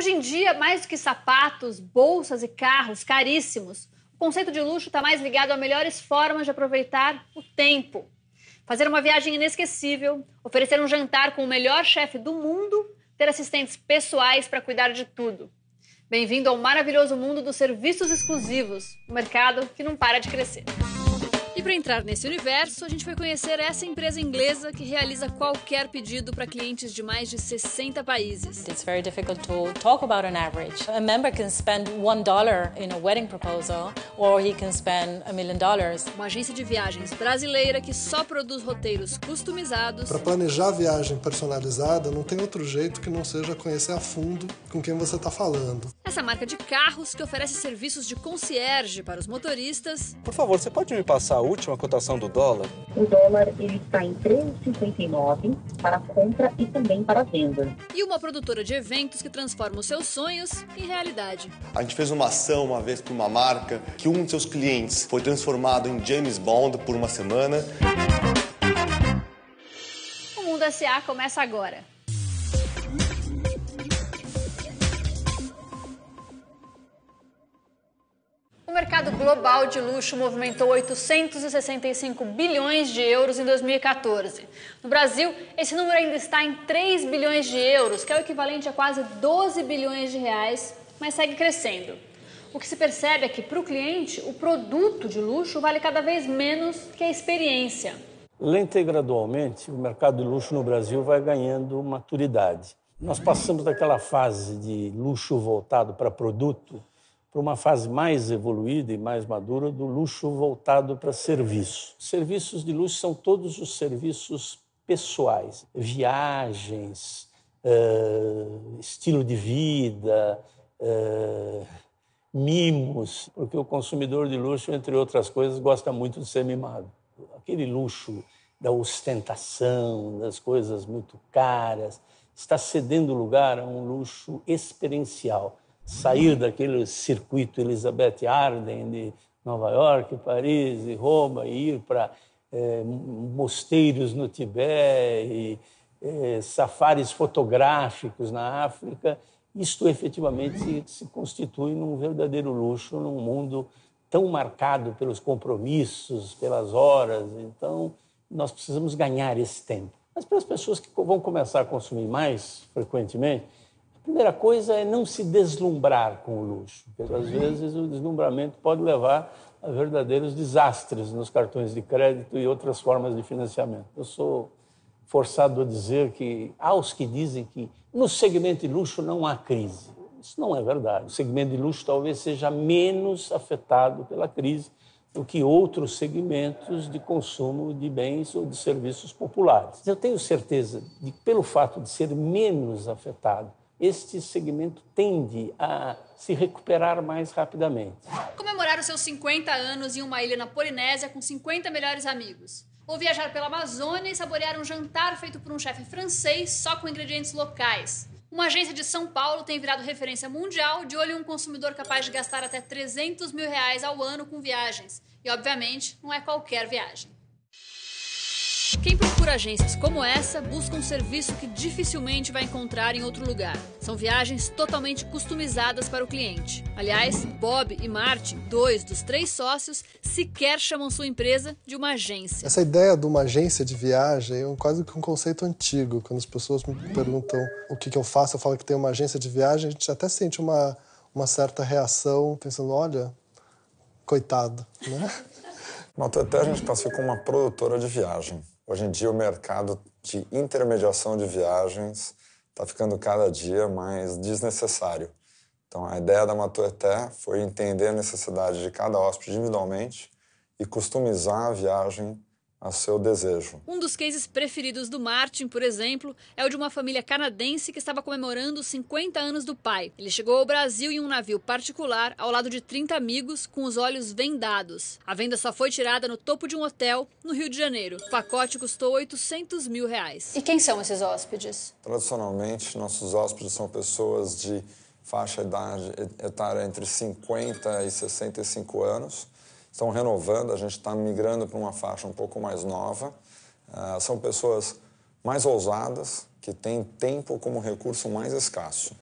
Hoje em dia, mais do que sapatos, bolsas e carros caríssimos, o conceito de luxo está mais ligado a melhores formas de aproveitar o tempo. Fazer uma viagem inesquecível, oferecer um jantar com o melhor chefe do mundo, ter assistentes pessoais para cuidar de tudo. Bem-vindo ao maravilhoso mundo dos serviços exclusivos, um mercado que não para de crescer. E para entrar nesse universo, a gente foi conhecer essa empresa inglesa que realiza qualquer pedido para clientes de mais de 60 países. It's very difficult to talk about an average. A member can spend one dollar in a wedding proposal or he can spend a million dollars. Uma agência de viagens brasileira que só produz roteiros customizados. Para planejar a viagem personalizada, não tem outro jeito que não seja conhecer a fundo com quem você está falando. Essa marca de carros que oferece serviços de concierge para os motoristas. Por favor, você pode me passar o última cotação do dólar? O dólar ele está em 3,59 para compra e também para venda. E uma produtora de eventos que transforma os seus sonhos em realidade. A gente fez uma ação uma vez para uma marca que um de seus clientes foi transformado em James Bond por uma semana. O Mundo S.A. começa agora. mercado global de luxo movimentou 865 bilhões de euros em 2014. No Brasil, esse número ainda está em 3 bilhões de euros, que é o equivalente a quase 12 bilhões de reais, mas segue crescendo. O que se percebe é que, para o cliente, o produto de luxo vale cada vez menos que a experiência. Lenta e gradualmente, o mercado de luxo no Brasil vai ganhando maturidade. Nós passamos daquela fase de luxo voltado para produto para uma fase mais evoluída e mais madura do luxo voltado para serviço. Serviços de luxo são todos os serviços pessoais, viagens, uh, estilo de vida, uh, mimos, porque o consumidor de luxo, entre outras coisas, gosta muito de ser mimado. Aquele luxo da ostentação, das coisas muito caras, está cedendo lugar a um luxo experiencial sair daquele circuito Elizabeth Arden de Nova York, Paris e Roma e ir para é, eh, mosteiros no Tibete, e, é, safaris fotográficos na África, isto efetivamente se, se constitui num verdadeiro luxo num mundo tão marcado pelos compromissos, pelas horas. Então, nós precisamos ganhar esse tempo. Mas para as pessoas que vão começar a consumir mais frequentemente, primeira coisa é não se deslumbrar com o luxo, porque às vezes o deslumbramento pode levar a verdadeiros desastres nos cartões de crédito e outras formas de financiamento. Eu sou forçado a dizer que há os que dizem que no segmento de luxo não há crise. Isso não é verdade. O segmento de luxo talvez seja menos afetado pela crise do que outros segmentos de consumo de bens ou de serviços populares. Eu tenho certeza de que, pelo fato de ser menos afetado este segmento tende a se recuperar mais rapidamente. Comemorar os seus 50 anos em uma ilha na Polinésia com 50 melhores amigos. Ou viajar pela Amazônia e saborear um jantar feito por um chefe francês só com ingredientes locais. Uma agência de São Paulo tem virado referência mundial de olho em um consumidor capaz de gastar até 300 mil reais ao ano com viagens. E, obviamente, não é qualquer viagem. Quem agências como essa busca um serviço que dificilmente vai encontrar em outro lugar. São viagens totalmente customizadas para o cliente. Aliás, Bob e Martin, dois dos três sócios, sequer chamam sua empresa de uma agência. Essa ideia de uma agência de viagem é quase que um conceito antigo. Quando as pessoas me perguntam o que, eu faço, eu falo que tem uma agência de viagem, a gente até sente uma, uma certa reação, pensando, olha, coitado, né? até a gente classificou uma produtora de viagem. Hoje em dia, o mercado de intermediação de viagens está ficando cada dia mais desnecessário. Então, a ideia da Matueté foi entender a necessidade de cada hóspede individualmente e customizar a viagem a seu desejo. Um dos cases preferidos do Martin, por exemplo, é o de uma família canadense que estava comemorando os 50 anos do pai. Ele chegou ao Brasil em um navio particular, ao lado de 30 amigos, com os olhos vendados. A venda só foi tirada no topo de um hotel, no Rio de Janeiro. O pacote custou 800 mil reais. E quem são esses hóspedes? Tradicionalmente, nossos hóspedes são pessoas de faixa etária entre 50 e 65 anos estão renovando, a gente está migrando para uma faixa um pouco mais nova. Uh, são pessoas mais ousadas, que têm tempo como recurso mais escasso.